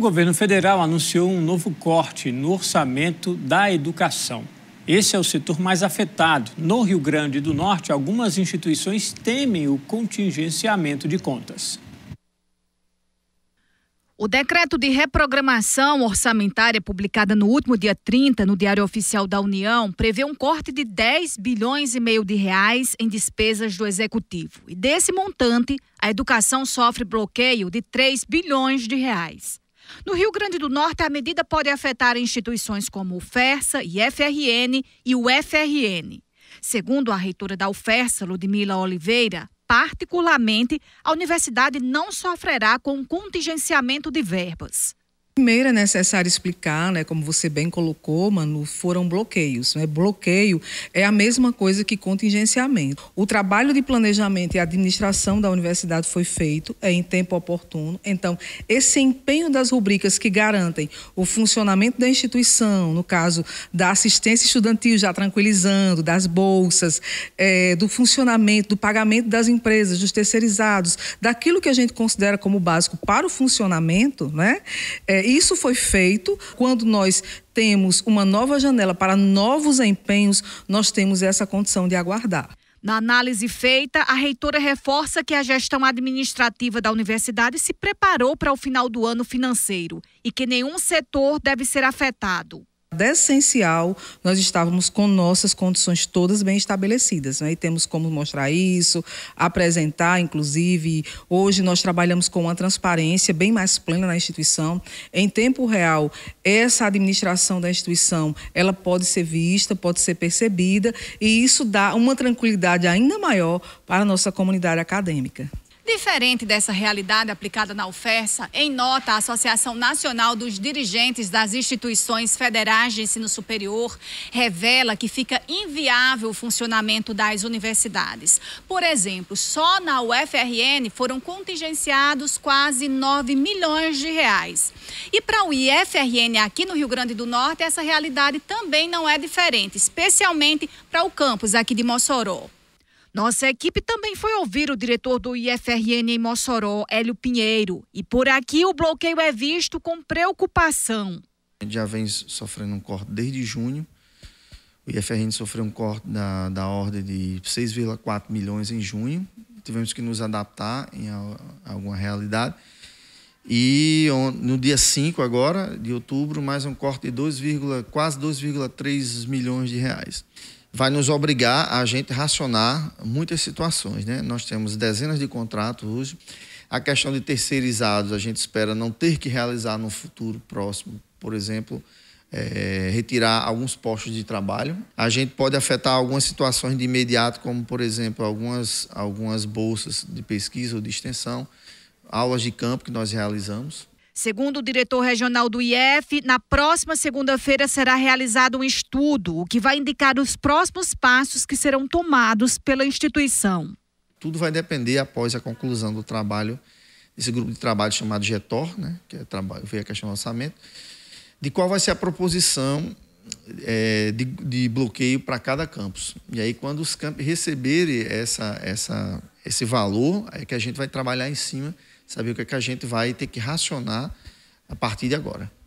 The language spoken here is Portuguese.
O governo federal anunciou um novo corte no orçamento da educação. Esse é o setor mais afetado. No Rio Grande do Norte, algumas instituições temem o contingenciamento de contas. O decreto de reprogramação orçamentária publicada no último dia 30 no Diário Oficial da União prevê um corte de 10 bilhões e meio de reais em despesas do executivo. E desse montante, a educação sofre bloqueio de 3 bilhões de reais. No Rio Grande do Norte, a medida pode afetar instituições como o FERSA, IFRN e o FRN. Segundo a reitora da UFERSA, Ludmila Oliveira, particularmente, a universidade não sofrerá com o contingenciamento de verbas. Primeiro é necessário explicar, né, como você bem colocou, Manu, foram bloqueios. Né? Bloqueio é a mesma coisa que contingenciamento. O trabalho de planejamento e administração da universidade foi feito é em tempo oportuno. Então, esse empenho das rubricas que garantem o funcionamento da instituição, no caso da assistência estudantil já tranquilizando, das bolsas, é, do funcionamento, do pagamento das empresas, dos terceirizados, daquilo que a gente considera como básico para o funcionamento, né? É, é, isso foi feito quando nós temos uma nova janela para novos empenhos, nós temos essa condição de aguardar. Na análise feita, a reitora reforça que a gestão administrativa da universidade se preparou para o final do ano financeiro e que nenhum setor deve ser afetado essencial nós estávamos com nossas condições todas bem estabelecidas, né? E temos como mostrar isso, apresentar, inclusive. Hoje nós trabalhamos com uma transparência bem mais plena na instituição. Em tempo real, essa administração da instituição, ela pode ser vista, pode ser percebida, e isso dá uma tranquilidade ainda maior para a nossa comunidade acadêmica. Diferente dessa realidade aplicada na UFERSA, em nota, a Associação Nacional dos Dirigentes das Instituições Federais de Ensino Superior revela que fica inviável o funcionamento das universidades. Por exemplo, só na UFRN foram contingenciados quase 9 milhões de reais. E para o IFRN aqui no Rio Grande do Norte, essa realidade também não é diferente, especialmente para o campus aqui de Mossoró. Nossa equipe também foi ouvir o diretor do IFRN em Mossoró, Hélio Pinheiro, e por aqui o bloqueio é visto com preocupação. Já vem sofrendo um corte desde junho. O IFRN sofreu um corte da, da ordem de 6,4 milhões em junho. Tivemos que nos adaptar em a, a alguma realidade. E no dia 5 agora, de outubro, mais um corte de 2, quase 2,3 milhões de reais vai nos obrigar a gente racionar muitas situações. Né? Nós temos dezenas de contratos hoje. A questão de terceirizados, a gente espera não ter que realizar no futuro próximo, por exemplo, é, retirar alguns postos de trabalho. A gente pode afetar algumas situações de imediato, como, por exemplo, algumas, algumas bolsas de pesquisa ou de extensão, aulas de campo que nós realizamos. Segundo o diretor regional do IF, na próxima segunda-feira será realizado um estudo, o que vai indicar os próximos passos que serão tomados pela instituição. Tudo vai depender após a conclusão do trabalho, desse grupo de trabalho chamado GETOR, né, que é trabalho, veio a questão do orçamento, de qual vai ser a proposição é, de, de, bloqueio para cada campus. E aí, quando os campos receberem essa, essa, esse valor, é que a gente vai trabalhar em cima saber o que, é que a gente vai ter que racionar a partir de agora.